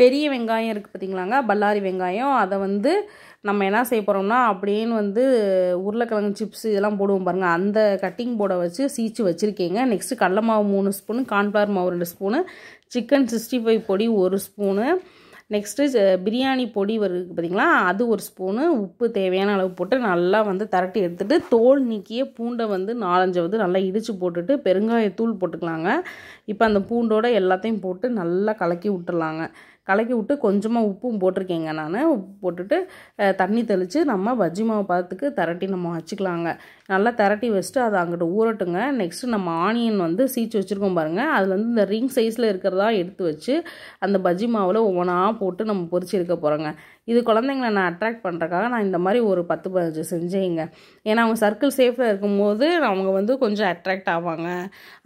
பெரிய வெங்காயம் இருக்குது பார்த்திங்களாங்க பல்லாரி வெங்காயம் அதை வந்து நம்ம என்ன செய்ய போகிறோம்னா அப்படின்னு வந்து உருளைக்கிழங்கு சிப்ஸ் இதெல்லாம் போடுவோம் பாருங்கள் அந்த கட்டிங் போட வச்சு சீச்சு வச்சுருக்கீங்க நெக்ஸ்ட்டு கடல மாவு மூணு ஸ்பூனு கார்ன்ஃப்ளவர் மாவு ரெண்டு ஸ்பூனு சிக்கன் சிக்ஸ்டி ஃபைவ் பொடி ஒரு ஸ்பூனு நெக்ஸ்ட்டு பிரியாணி பொடி வருது பார்த்திங்களா அது ஒரு ஸ்பூனு உப்பு தேவையான அளவு போட்டு நல்லா வந்து திரட்டி எடுத்துகிட்டு தோல் நீக்கிய பூண்டை வந்து நாலஞ்சு வந்து நல்லா இடித்து போட்டுட்டு பெருங்காயத்தூள் போட்டுக்கலாங்க இப்போ அந்த பூண்டோட எல்லாத்தையும் போட்டு நல்லா கலக்கி விட்டுடலாங்க கலக்கி விட்டு கொஞ்சமாக உப்பும் போட்டிருக்கேங்க நான் உப்பு போட்டுட்டு தண்ணி தெளித்து நம்ம பஜ்ஜி மாவு பார்த்துக்கு திரட்டி நம்ம வச்சுக்கலாங்க நல்லா திரட்டி வச்சுட்டு அதை அங்கிட்ட ஊறட்டுங்க நெக்ஸ்ட்டு நம்ம ஆனியன் வந்து சீச்சு வச்சுருக்கோம் பாருங்கள் அதில் வந்து இந்த ரிங் சைஸில் இருக்கிறதா எடுத்து வச்சு அந்த பஜ்ஜி மாவில் ஒவ்வொன்றா போட்டு நம்ம பொறிச்சு இருக்க போகிறோங்க இது குழந்தைங்களை நான் அட்ராக்ட் பண்ணுறக்காக நான் இந்த மாதிரி ஒரு பத்து பதினஞ்சு செஞ்சேங்க ஏன்னா அவங்க சர்க்கிள் சேஃபாக இருக்கும்போது அவங்க வந்து கொஞ்சம் அட்ராக்ட் ஆவாங்க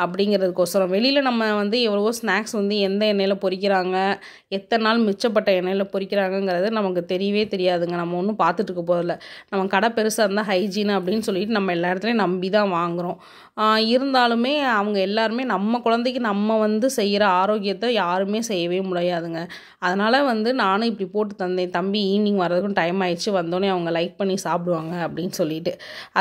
அப்படிங்கிறதுக்கோசரம் வெளியில் நம்ம வந்து எவ்வளவோ ஸ்நாக்ஸ் வந்து எந்த எண்ணெயில் பொறிக்கிறாங்க எத் எத்தனை நாள் மிச்சப்பட்ட எண்ணெயில் பொறிக்கிறாங்கங்கிறது நமக்கு தெரியவே தெரியாதுங்க நம்ம ஒன்றும் பார்த்துட்டு போதில்ல நம்ம கடை பெருசாக இருந்தால் ஹைஜீன் அப்படின்னு சொல்லிட்டு நம்ம எல்லா இடத்துலையும் நம்பி தான் வாங்குகிறோம் இருந்தாலுமே அவங்க எல்லாருமே நம்ம குழந்தைக்கு நம்ம வந்து செய்கிற ஆரோக்கியத்தை யாருமே செய்யவே முடியாதுங்க அதனால் வந்து நானும் இப்படி போட்டு தந்தேன் தம்பி ஈவினிங் வர்றதுக்கும் டைம் ஆயிடுச்சு வந்தோடனே அவங்க லைக் பண்ணி சாப்பிடுவாங்க அப்படின்னு சொல்லிட்டு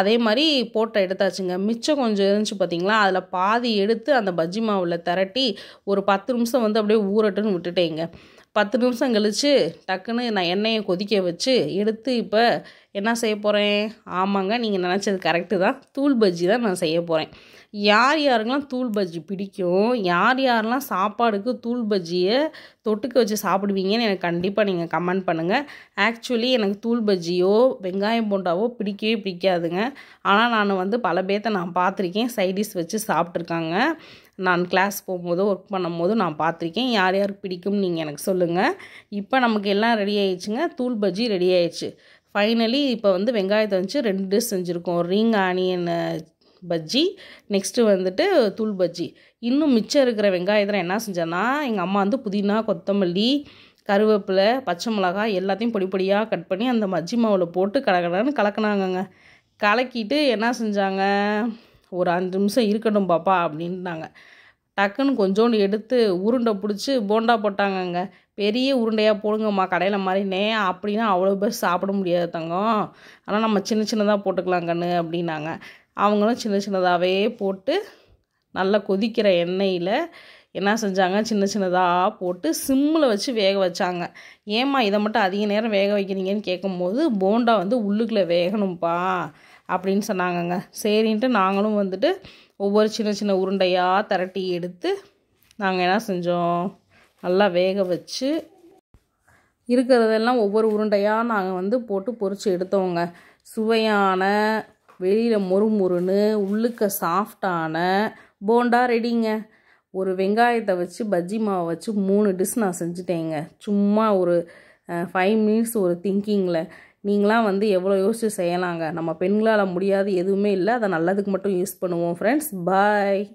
அதே மாதிரி போட்ட எடுத்தாச்சுங்க மிச்சம் கொஞ்சம் இருந்துச்சு பார்த்திங்களா அதில் பாதி எடுத்து அந்த பஜ்ஜி மாவில் திரட்டி ஒரு பத்து நிமிஷம் வந்து அப்படியே ஊரட்டுன்னு விட்டுட்டேங்க பத்து நிமிஷம் கழித்து டக்குன்னு நான் எண்ணெயை கொதிக்க வச்சு எடுத்து இப்போ என்ன செய்ய போகிறேன் ஆமாங்க நீங்கள் நினச்சது கரெக்டு தான் தூள் பஜ்ஜி தான் நான் செய்ய போகிறேன் யார் யாருக்கெல்லாம் தூள் பஜ்ஜி பிடிக்கும் யார் யாரெல்லாம் சாப்பாடுக்கு தூள் பஜ்ஜியை தொட்டுக்க வச்சு சாப்பிடுவீங்கன்னு எனக்கு கண்டிப்பாக நீங்கள் கமெண்ட் பண்ணுங்கள் ஆக்சுவலி எனக்கு தூள் பஜ்ஜியோ வெங்காயம் போண்டாவோ பிடிக்கவே பிடிக்காதுங்க ஆனால் நான் வந்து பல பேர்த்த நான் பார்த்துருக்கேன் சைடிஷ் வச்சு சாப்பிட்ருக்காங்க நான் கிளாஸ் போகும்போது ஒர்க் பண்ணும்போது நான் பார்த்துருக்கேன் யார் யாருக்கு பிடிக்கும்னு நீங்கள் எனக்கு சொல்லுங்கள் இப்போ நமக்கு எல்லாம் ரெடி ஆயிடுச்சுங்க தூள் பஜ்ஜி ரெடி ஆயிடுச்சு ஃபைனலி இப்போ வந்து வெங்காயத்தை வச்சு ரெண்டு செஞ்சுருக்கோம் ரிங் ஆனியன் பஜ்ஜி நெக்ஸ்ட்டு வந்துட்டு தூள் பஜ்ஜி இன்னும் மிச்சம் இருக்கிற வெங்காயத்தில் என்ன செஞ்சேன்னா எங்கள் அம்மா வந்து புதினா கொத்தமல்லி கருவேப்பிலை பச்சை மிளகாய் எல்லாத்தையும் பொடி பொடியாக கட் பண்ணி அந்த மஜ்ஜி மாவில் போட்டு கடகடன்னு கலக்கினாங்கங்க கலக்கிட்டு என்ன செஞ்சாங்க ஒரு அஞ்சு நிமிஷம் இருக்கட்டும் பாப்பா அப்படின்னாங்க டக்குன்னு கொஞ்சோண்டு எடுத்து உருண்டை பிடிச்சி போண்டா போட்டாங்கங்க பெரிய உருண்டையாக போடுங்கம்மா கடையில் மாதிரினே அப்படின்னா அவ்வளோ பேர் சாப்பிட முடியாது தங்கம் ஆனால் நம்ம சின்ன சின்னதாக போட்டுக்கலாங்கன்னு அப்படின்னாங்க அவங்களும் சின்ன சின்னதாகவே போட்டு நல்லா கொதிக்கிற எண்ணெயில் என்ன செஞ்சாங்க சின்ன சின்னதாக போட்டு சிம்மில் வச்சு வேக வச்சாங்க ஏம்மா இதை மட்டும் அதிக நேரம் வேக வைக்கிறீங்கன்னு கேட்கும்போது போண்டா வந்து உள்ளுக்குள்ளே வேகணும்ப்பா அப்படின்னு சொன்னாங்கங்க சரின்ட்டு நாங்களும் வந்துட்டு ஒவ்வொரு சின்ன சின்ன உருண்டையாக திரட்டி எடுத்து நாங்கள் என்ன செஞ்சோம் நல்லா வேக வச்சு இருக்கிறதெல்லாம் ஒவ்வொரு உருண்டையாக நாங்கள் வந்து போட்டு பொறிச்சு எடுத்தோங்க சுவையான வெளியில் மொறு மொறுன்னு உள்ளுக்க சாஃப்டான போண்டா ரெடிங்க ஒரு வெங்காயத்தை வச்சு பஜ்ஜி மாவை வச்சு மூணு டிஷ் நான் செஞ்சுட்டேங்க சும்மா ஒரு ஃபைவ் மினிட்ஸ் ஒரு திங்கிங்கில் நீங்களாம் வந்து எவ்வளோ யோசித்து செய்யலாங்க நம்ம பெண்களால் முடியாது எதுவுமே இல்லை அதை நல்லதுக்கு மட்டும் யூஸ் பண்ணுவோம் ஃப்ரெண்ட்ஸ் பாய்